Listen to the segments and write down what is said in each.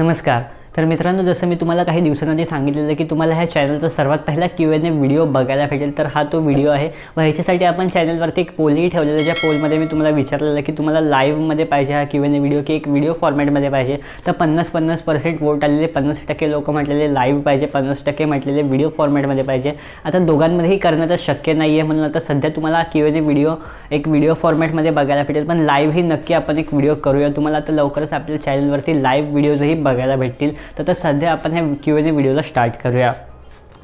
नमस्कार तर मित्रांनो जसं मी तुम्हाला काही दिवसांआधी सांगितलेलं की तुम्हाला ह्या चॅनलचा सर्वात पहिला क्यू एन ए व्हिडिओ बघायला भेटेल तर हा तो व्हिडिओ आहे व ह्याच्यासाठी आपण चॅनलवरती एक पोलही ठेवलेला ज्या पोलमध्ये मी तुम्हाला विचारलेलं की तुम्हाला लाईव्हमध्ये पाहिजे हा क्यू एन ए व्हिडिओ की एक व्हिडिओ फॉर्मॅटमध्ये पाहिजे तर पन्नास पन्नास पर्सेंट वोट आलेले पन्नास टक्के लोक म्हटलेले लाईव्ह पाहिजे पन्नास टक्के म्हटलेले व्हिडिओ फॉर्मॅटमध्ये पाहिजे आता दोघांमध्येही करणं तर शक्य नाही आहे म्हणून आता सध्या तुम्हाला क्यू एन ए व्हिडिओ एक व्हिडिओ फॉर्मॅटमध्ये बघायला भेटेल पण लाईव्हही नक्की आपण एक व्हिडिओ करूया तुम्हाला आता लवकरच आपल्या चॅनलवरती लाईव्ह व्हिडिओजही बघायला भेटतील तर आता सध्या आपण ह्या क्यू ए व्हिडिओला स्टार्ट करूया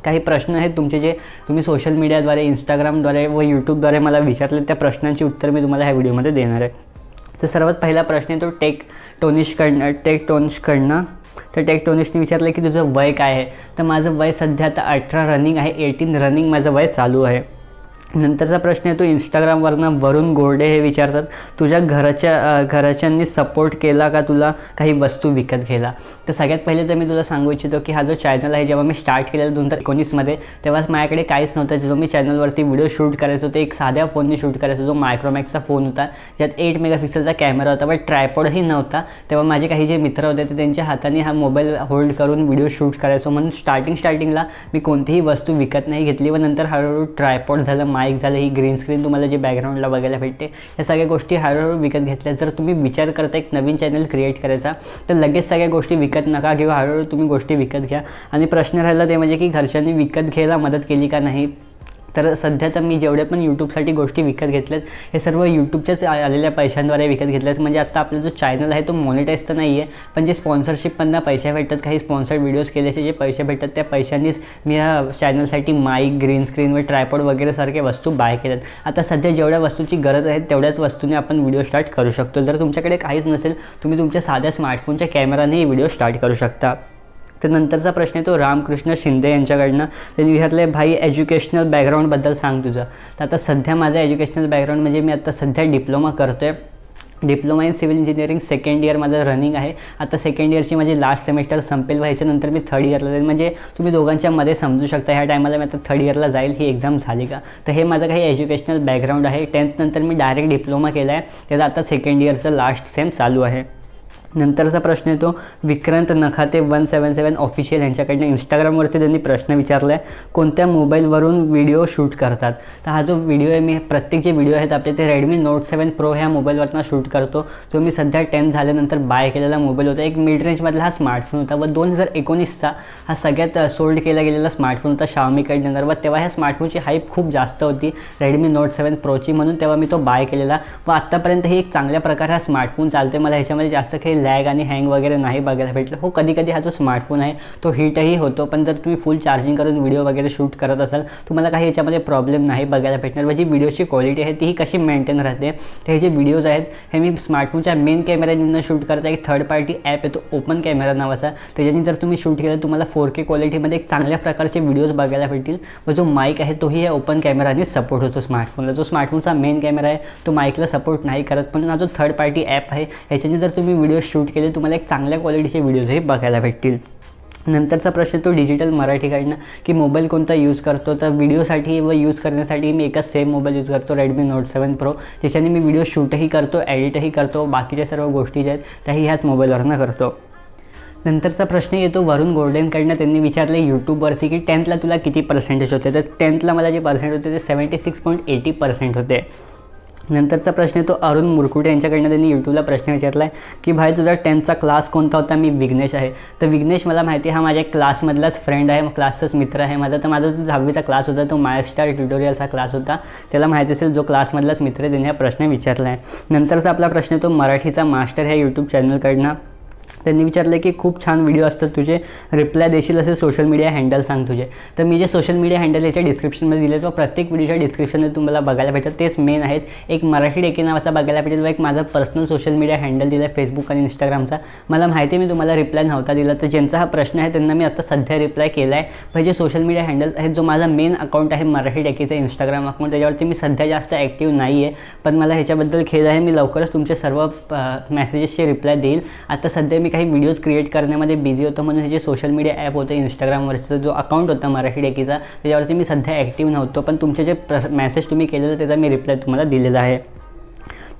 काही प्रश्न आहेत तुमचे जे तुम्ही सोशल मीडियाद्वारे इंस्टाग्रामद्वारे व यूट्यूबद्वारे मला विचारले त्या प्रश्नांची उत्तर मी तुम्हाला ह्या व्हिडिओमध्ये देणार आहे तर सर्वात पहिला प्रश्न आहे तो टेक टोनिशकडनं टेक टोनिशकडनं तर टेक टोनिशने विचारलं की तुझं वय काय आहे तर माझं वय सध्या आता अठरा रनिंग आहे एटीन रनिंग माझं वय चालू आहे नंतरचा प्रश्न आहे तो इंस्टाग्रामवरनं वरुण गोर्डे हे विचारतात तुझ्या घराच्या घराच्यांनी सपोर्ट केला का तुला काही वस्तू विकत घेला तर सगळ्यात पहिले तर मी तुला सांगू इच्छितो की हा जो चॅनल आहे जेव्हा मी स्टार्ट केलेला दोन हजार एकोणीसमध्ये तेव्हा माझ्याकडे काहीच नव्हतं जो मी चॅनलवरती व्हिडिओ शूट करायचो ते एक साध्या फोनने शूट करायचो जो मायक्रोमॅक्सचा फोन होता ज्यात एट मेगापिक्सलचा कॅमेरा होता बट ट्रायपॉडही नव्हता तेव्हा माझे काही जे मित्र होते ते त्यांच्या हाताने हा मोबाईल होल्ड करून व्हिडिओ शूट करायचो म्हणून स्टार्टिंग स्टार्टिंगला मी कोणतीही वस्तू विकत नाही घेतली व नंतर हळूहळू ट्रायपॉड झालं माय माईक झालं ही ग्रीन स्क्रीन तुम्हाला जे बॅकग्राऊंडला बघायला भेटते या सगळ्या गोष्टी हळूहळू विकत घेतल्या जर तुम्ही विचार करता एक नवीन चॅनल क्रिएट करायचा तर लगेच सगळ्या गोष्टी विकत नका किंवा हळूहळू तुम्ही गोष्टी विकत घ्या आणि प्रश्न राहिला ते म्हणजे की घरच्यांनी विकत घ्यायला मदत केली का नाही तर सध्या तर मी जेवढ्या पण यूट्यूबसाठी गोष्टी विकत घेतल्यात हे सर्व यूट्यूबच्याच आलेल्या पैशांद्वारे विकत घेतल्यात म्हणजे आत्ता आपला जो चॅनल आहे तो मॉनिटाईज तर नाही आहे पण जे स्पॉन्सरशिप पण पैसे भेटतात काही स्पॉन्सर्ड व्हिडिओज केल्याचे जे पैसे भेटतात त्या पैशांनीच मी ह्या चॅनलसाठी माईक ग्रीन स्क्रीन व ट्रायपॉड वगैरे सारख्या वस्तू बाय केल्यात आता सध्या जेवढ्या वस्तूची गरज आहे तेवढ्याच वस्तूने आपण व्हिडिओ स्टार्ट करू शकतो जर तुमच्याकडे काहीच नसेल तुम्ही तुमच्या साध्या स्मार्टफोनच्या कॅमेरानेही व्हिडिओ स्टार्ट करू शकता तर नंतरचा प्रश्न आहे तो रामकृष्ण शिंदे यांच्याकडनं त्यांनी विचारले भाई एज्युकेशनल बॅकग्राऊंडबद्दल सांग तुझं तर आता सध्या माझा एज्युकेशनल बॅकग्राऊंड म्हणजे मी आता सध्या डिप्लोमा करतो आहे diploma in civil engineering second year माझं रनिंग आहे आता सेकंड इयरची माझी लास्ट सेमेस्टर संपेल व्हायच्यानंतर मी थर्ड इयरला जाईल म्हणजे तुम्ही दोघांच्या मध्ये समजू शकता ह्या टायमाला मी आता थर्ड इयरला जाईल ही एक्झाम झाली का तर हे माझं काही एज्युकेशनल बॅकग्राऊंड आहे टेन्थनंतर मी डायरेक्ट डिप्लोमा केला आहे त्याचा आता सेकंड इयरचं लास्ट सेम चालू आहे नंतरचा प्रश्न येतो Vikrant Nakhate one seven seven official यांच्याकडनं इंस्टाग्रामवरती त्यांनी प्रश्न विचारला आहे कोणत्या मोबाईलवरून व्हिडिओ शूट करतात तर हा जो व्हिडिओ आहे मी प्रत्येक जे व्हिडिओ आहेत आपले ते रेडमी नोट सेवन प्रो ह्या मोबाईलवरनं शूट करतो जो मी सध्या टेन झाल्यानंतर बाय केलेला मोबाईल होता एक मिड रेंजमधला हा स्मार्टफोन होता व दोन हजार एकोणीसचा हा सगळ्यात सोल्ड केला गेलेला स्मार्टफोन होता शाओमीकडनंतर व तेव्हा ह्या स्मार्टफोनची हाईप खूप जास्त होती रेडमी नोट सेवन प्रोची म्हणून तेव्हा मी तो बाय केलेला व आत्तापर्यंत ही एक चांगल्या प्रकारे हा स्मार्टफोन चालतो मला ह्याच्यामध्ये जास्त काही लॅग आणि हँग वगैरे नाही बघायला भेटलं हो कधी कधी हा जो स्मार्टफोन आहे तो हीटही होतो पण जर तुम्ही फुल चार्जिंग करून व्हिडिओ वगैरे शूट करत असाल तुम्हाला काही याच्यामध्ये प्रॉब्लेम नाही बघायला भेटणार जी व्हिडिओची क्वालिटी आहे तीही कशी मेंटेन राहते तर हे जे व्हिडिओज आहेत हे मी स्मार्टफोनच्या मेन कॅमेऱ्यानं शूट करत आहे थर्ड पार्टी ॲप येतो ओपन कॅमेरा नावाचा त्याच्यानी जर तुम्ही शूट केलं तुम्हाला फोर के क्वालिटीमध्ये एक चांगल्या प्रकारचे व्हिडिओज बघायला भेटतील व जो माईक आहे तोही या ओपन कॅमेराने सपोर्ट होतो स्मार्टफोनला जो स्मार्टफोनचा मेन कॅमेरा आहे तो माईकला सपोर्ट नाही करत पण हा जो थर्ड पार्टी ॲप आहे ह्याच्याने जर तुम्ही व्हिडिओ शूट केले तुम्हाला एक चांगल्या क्वालिटीचे व्हिडिओजही बघायला भेटतील नंतरचा प्रश्न तो डिजिटल मराठीकडनं की मोबाईल कोणता यूज करतो तर व्हिडिओसाठी व यूज करण्यासाठी मी एकच सेम मोबाईल यूज करतो रेडमी नोट सेवन प्रो त्याच्याने मी व्हिडिओ शूटही करतो एडिटही करतो बाकीच्या सर्व गोष्टी ज्या आहेत त्याही ह्याच मोबाईलवरनं करतो नंतरचा प्रश्न येतो वरुण गोल्डेनकडनं त्यांनी विचारले यूट्यूबवरती की टेन्थला तुला किती पर्सेंटेज होते तर टेन्थला मला जे पर्सेंट होते ते seventy six point eighty percent होते नंतरचा प्रश्न तो अरुण मुरकुटे यांच्याकडनं त्यांनी यूट्यूबला प्रश्न विचारला आहे की भाई तुझा टेन्थचा क्लास कोणता होता मी विघ्नेश आहे तर विघ्नेश मला माहिती हा माझ्या क्लासमधलाच फ्रेंड आहे क्लासचाच मित्र आहे माझा तर माझा जो दहावीचा क्लास होता तो मायस्टार ट्युटोरियलचा क्लास होता त्याला माहिती असेल जो क्लासमधलाच मित्र आहे त्यांनी हा प्रश्न विचारला आहे नंतरचा आपला प्रश्न तो मराठीचा मास्टर ह्या यूट्यूब चॅनलकडनं त्यांनी विचारलं की खूप छान व्हिडिओ असतात तुझे रिप्लाय देशील असे सोशल मीडिया हँडल सांग तुझे तर मी जे सोशल मीडिया हँडल याच्या डिस्क्रिप्शनमध्ये दिले तो प्रत्येक व्हिडिओच्या डिस्क्रिप्शनमध्ये तुम्हाला बघायला भेटतात तेच मेन आहेत एक मराठी डेके नावाचा बघायला भेटेल व एक माझा पर्सनल सोशल मीडिया हँडल दिला फेसबुक आणि इंस्टाग्रामचा मला माहिती आहे मी तुम्हाला रिप्लाय नव्हता दिला तर ज्यांचा हा प्रश्न आहे त्यांना मी आता सध्या रिप्लाय केला आहे जे सोशल मीडिया हँडल आहेत जो माझा मेन अकाउंट आहे मराठी डेकेचा इंस्टाग्राम अकाउंट त्याच्यावरती मी सध्या जास्त ॲक्टिव्ह नाही आहे पण मला ह्याच्याबद्दल खेळ आहे मी लवकरच तुमचे सर्व मेसेजेसचे रिप्लाय देईल आता सध्या मी काही व्हिडिओज क्रिएट करण्यामध्ये बिझी होतो म्हणून हे जे सोशल मीडिया ॲप होतं इंस्टाग्रामवरचं जो अकाउंट होता मराठी डेकीचा त्याच्यावरती मी सध्या ॲक्टिव्ह नव्हतो पण तुमचे जे प्र मेसेज तुम्ही केलेलं त्याचा मी रिप्लाय तुम्हाला दिलेला आहे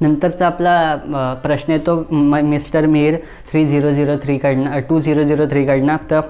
नंतरचा आपला प्रश्न येतो म mister Mir three zero zero थ्रीकडनं टू झिरो झिरो थ्रीकडनं तर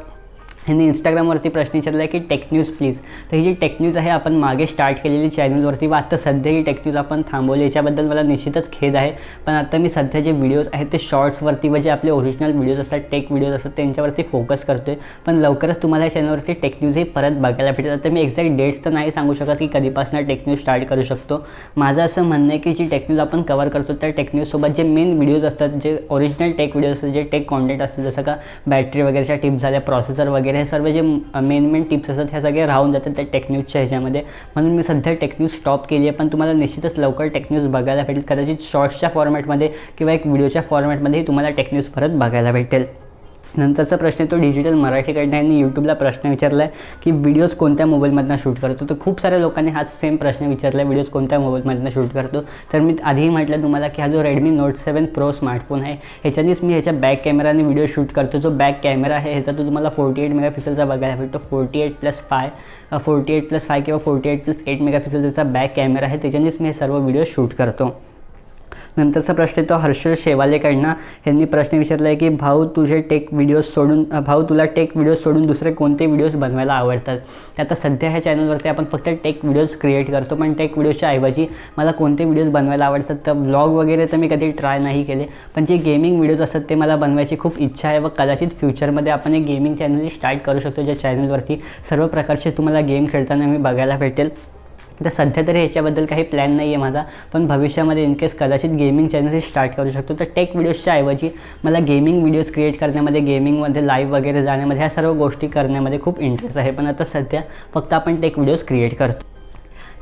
यांनी इंस्टाग्रामवरती प्रश्न विचारला आहे की टेक न्यूज प्लीज तर ही जी टेक न्यूज आहे आपण मागे स्टार्ट केलेली चॅनलवरती व आता सध्या ही टेक न्यूज आपण थांबवली याच्याबद्दल मला निश्चितच खेद आहे पण आता मी सध्या जे व्हिडिओज आहेत ते शॉर्ट्सवरती व जे आपले ओरिजिनल व्हिडिओज असतात टेक व्हिडिओज असतात त्यांच्यावरती फोकस करतो आहे पण लवकरच तुम्हाला या चॅनलवरती टेक न्यूजही परत बघायला भेटेल आता मी एक्झॅक्ट डेट्स तर नाही सांगू शकत की कधीपासून टेक न्यूज स्टार्ट करू शकतो माझं असं म्हणणं आहे की जी टेक न्यूज आपण कवर करतो त्या टेक न्यूजसोबत जे मेन व्हिडिओज असतात जे ओरिजिनल टेक व्हिडिओज असतात जे टेक कॉन्टेंट असतात जसं का बॅटरी वगैरेच्या टिप्स झाल्या प्रोसेसर वगैरे हे सर्व जे मेन मेन टिप्स असतात ह्या सगळ्या राहून जातात त्या टेक्न्यूजच्या ह्याच्यामध्ये म्हणून मी सध्या टेक्न्यूज स्टॉप केली आहे पण तुम्हाला निश्चितच लवकर टेक्न्यूज बघायला भेटेल कदाचित शॉर्ट्सच्या फॉर्मॅटमध्ये किंवा एक व्हिडिओच्या फॉर्मॅटमध्येही तुम्हाला टेक्न्यूज परत बघायला भेटेल नंतरचा प्रश्न तो डिजिटल मराठी यांनी यूट्यूबला प्रश्न विचारला आहे की व्हिडिओज कोणत्या मोबाईलमधनं शूट करतो तर खूप साऱ्या लोकांनी हाच सेम प्रश्न विचारला आहे व्हिडिओज कोणत्या मोबाईलमधनं शूट करतो तर मी आधीही म्हटलं तुम्हाला की हा जो Redmi Note seven Pro smartphone आहे ह्याच्यानीच मी ह्याच्या बॅक कॅमेराने व्हिडिओ शूट करतो जो बॅक कॅमेरा आहे ह्याचा तो तुम्हाला फोर्टी एट मेगापिक्सलचा बघायला भेटतो forty eight plus five forty eight plus five किंवा फोर्टी एट प्लस एट मेगापिक्सलचा बॅक कॅमेरा आहे त्याच्यानेच मी हे सर्व व्हिडिओ शूट करतो नंतरचा प्रश्न येतो हर्षल शेवालेकडनं यांनी प्रश्न विचारला आहे की भाऊ तुझे टेक व्हिडिओज सोडून भाऊ तुला टेक व्हिडिओज सोडून दुसरे कोणते व्हिडिओज बनवायला आवडतात आता सध्या ह्या चॅनलवरती आपण फक्त टेक व्हिडिओज क्रिएट करतो पण टेक व्हिडिओजच्या ऐवजी मला कोणते व्हिडिओज बनवायला आवडतात तर ब्लॉग वगैरे तर मी कधी ट्राय नाही केले पण जे गेमिंग व्हिडिओज असतात ते मला बनवायची खूप इच्छा आहे व कदाचित फ्युचरमध्ये आपण एक गेमिंग चॅनल स्टार्ट करू शकतो ज्या चॅनलवरती सर्व प्रकारचे तुम्हाला गेम खेळताना मी बघायला भेटेल तर सध्या तरी ह्याच्याबद्दल काही प्लॅन नाही आहे माझा पण भविष्यामध्ये केस कदाचित गेमिंग चॅनल स्टार्ट करू शकतो तर टेक व्हिडिओजच्या ऐवजी मला गेमिंग व्हिडिओज क्रिएट करण्यामध्ये गेमिंगमध्ये लाईव्ह वगैरे जाण्यामध्ये ह्या सर्व गोष्टी करण्यामध्ये खूप इंटरेस्ट आहे पण आता सध्या फक्त आपण टेक व्हिडिओज क्रिएट करतो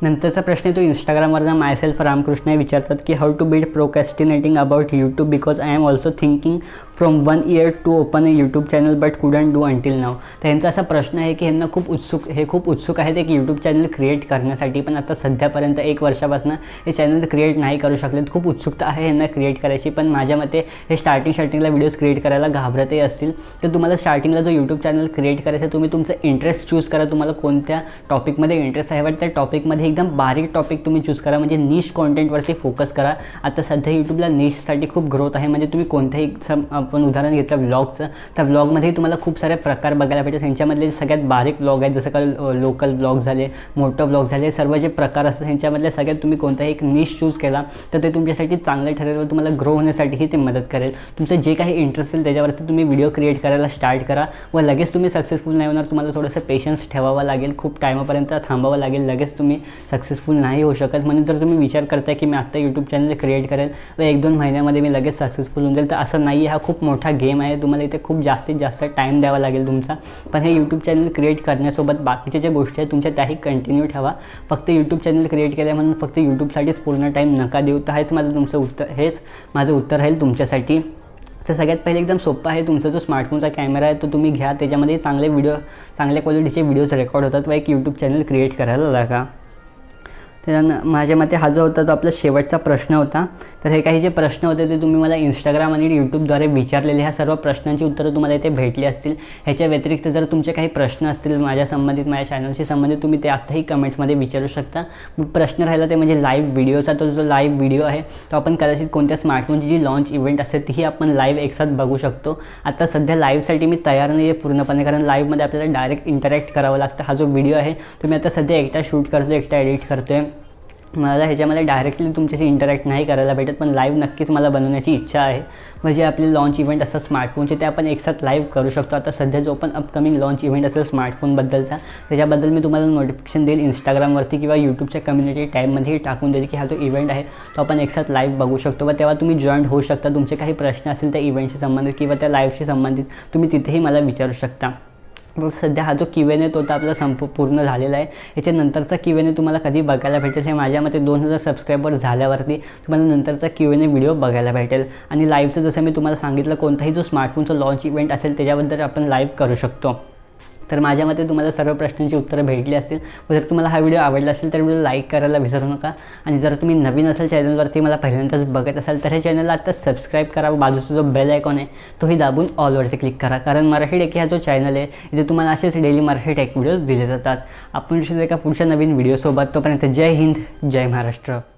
नंतरचा प्रश्न तो इंस्टाग्रामवरचा मायसेल्फ रामकृष्ण हे विचारतात की how to beat procrastinating about YouTube because I am also thinking from one year to open a YouTube channel but couldn't do until now तर यांचा असा प्रश्न आहे की यांना खूप उत्सुक हे खूप उत्सुक आहेत एक यूट्यूब चॅनल क्रिएट करण्यासाठी पण आता सध्यापर्यंत एक वर्षापासून हे चॅनल क्रिएट नाही करू शकलेत खूप उत्सुकता आहे यांना क्रिएट करायची पण माझ्या मते हे स्टार्टिंग स्टार्टिंगला व्हिडिओज क्रिएट करायला घाबरते असतील तर तुम्हाला स्टार्टिंगला जो यूट्यूब चॅनल क्रिएट करायचा तुम्ही तुमचं इंटरेस्ट चूज करा तुम्हाला कोणत्या टॉपिकमध्ये इंटरेस्ट आहे वाटतं त्या टॉपिकमध्ये एकदम बारीक टॉपिक तुम्ही चूज करा म्हणजे निश कॉन्टेंटवरती फोकस करा आता सध्या यूट्यूबला नीशसाठी खूप ग्रोथ आहे म्हणजे तुम्ही कोणत्याही आपण उदाहरण घेतलं व्लॉगचं तर व्लॉगमध्ये तुम्हाला खूप सारे प्रकार बघायला पाहिजे त्यांच्यामधले सगळ्यात बारीक व्लॉग आहेत जसं का लोकल व्लॉग झाले मोठं व्लॉग झाले सर्व जे प्रकार असतात त्यांच्यामधले सगळ्यात तुम्ही कोणताही एक निश चूज केला तर ते तुमच्यासाठी चांगलं ठरेल व तुम्हाला ग्रो होण्यासाठीही ते मदत करेल तुमचं जे काही इंटरेस्ट असेल त्याच्यावरती तुम्ही व्हिडिओ क्रिएट करायला स्टार्ट करा व लगेच तुम्ही सक्सेसफुल नाही होणार तुम्हाला थोडंसं पेशन्स ठेवावं लागेल खूप टायमापर्यंत थांबावं लागेल लगेच तुम्ही सक्सेसफुल नाही होऊ शकत म्हणून जर तुम्ही विचार करताय की मी आत्ता यूट्यूब चॅनल क्रिएट करेल व एक दोन महिन्यामध्ये मी लगेच सक्सेसफुल होऊन जाईल तर असं नाही हा खूप मोठा गेम आहे तुम्हाला इथे खूप जास्तीत जास्त टाईम द्यावा लागेल तुमचा पण हे यूट्यूब चॅनल क्रिएट करण्यासोबत बाकीच्या ज्या गोष्टी आहेत तुमच्या त्याही कंटिन्यू ठेवा फक्त यूट्यूब चॅनल क्रिएट केलं म्हणून फक्त यूट्यूबसाठीच पूर्ण टाईम नका देऊ तर हेच माझं तुमचं उत्तर हेच माझं उत्तर राहील तुमच्यासाठी तर सगळ्यात पहिले एकदम सोपं आहे तुमचा जो स्मार्टफोनचा कॅमेरा आहे तो तुम्ही घ्या त्याच्यामध्ये चांगले व्हिडिओ चांगल्या क्वालिटीचे व्हिडिओज रेकॉर्ड होतात व एक यूट्यूब चॅनल क्रिएट करायला लागा तर माझ्या मते हा जो होता तो आपला शेवटचा प्रश्न होता तर हे काही जे प्रश्न होते ते तुम्ही मला इंस्टाग्राम आणि यूट्यूबद्वारे विचारलेले ह्या सर्व प्रश्नांची उत्तरं तुम्हाला इथे भेटली असतील ह्याच्या व्यतिरिक्त जर तुमचे काही प्रश्न असतील माझ्या संबंधित माझ्या चॅनलशी संबंधित तुम्ही ते आत्ताही कमेंट्समध्ये विचारू शकता प्रश्न राहिला ते म्हणजे लाईव्ह व्हिडिओचा तो जो लाईव्ह व्हिडिओ आहे तो आपण कदाचित कोणत्या स्मार्टफोनची जी लॉन्च इव्हेंट असते तीही आपण लाईव्ह एकसाथ बघू शकतो आता सध्या लाईव्हसाठी मी तयार नाही आहे पूर्णपणे कारण लाईव्हमध्ये आपल्याला डायरेक्ट इंटरॅक्ट करावं लागतं हा जो व्हिडिओ आहे तो मी आता सध्या एकटा शूट करतो एकटा एडिट करतो आहे मला ह्याच्यामध्ये डायरेक्टली तुमच्याशी इंटरॅक्ट नाही करायला भेटत पण लाईव्ह नक्कीच मला बनवण्याची इच्छा आहे म्हणजे आपले लॉन्च इव्हेंट असतात स्मार्टफोनचे ते आपण एकसाथ लाईव्ह करू शकतो आता सध्या जो पण अपकमिंग लॉन्च इव्हेंट असेल स्मार्टफोनबद्दलचा त्याच्याबद्दल मी तुम्हाला नोटिफिकेशन देईल इंस्टाग्रामवरती किंवा यूट्यूबच्या कम्युनिटी टाईममध्येही टाकून देईल की हा जो इव्हेंट आहे तो आपण एकसाथ लाईव्ह बघू शकतो व तेव्हा तुम्ही जॉईन होऊ शकता तुमचे काही प्रश्न असतील त्या इव्हेंटशी संबंधित किंवा त्या लाईव्हशी संबंधित तुम्ही तिथेही मला विचारू शकता सध्या हा जो किवेने तो आता आपला संप पूर्ण झालेला आहे याच्या नंतरचा किवेने तुम्हाला कधी बघायला भेटेल हे माझ्या मते दोन हजार सबस्क्रायबर झाल्यावरती तुम्हाला नंतरचा किवेने व्हिडिओ बघायला भेटेल आणि लाईव्हचं जसं मी तुम्हाला सांगितलं कोणताही जो स्मार्टफोनचं लॉन्च इव्हेंट असेल त्याच्याबद्दल आपण लाईव्ह करू शकतो तर माझ्या मते तुम्हाला सर्व प्रश्नांची उत्तरं भेटली असतील व जर तुम्हाला हा व्हिडिओ आवडला असेल तर व्हिडिओ लाईक करायला विसरू नका आणि जर तुम्ही नवीन असाल चॅनलवरती मला पहिल्यांदाच बघत असाल तर हे चॅनलला आता सबस्क्राईब करा बाजूचा जो बेल आयकॉन आहे तोही दाबून ऑलवरती क्लिक करा कारण मराठी टेकी हा जो चॅनल आहे इथे तुम्हाला असेच डेली मराठी टेक व्हिडिओज दिले जातात आपण एका पुढच्या नवीन व्हिडिओसोबत तोपर्यंत जय हिंद जय महाराष्ट्र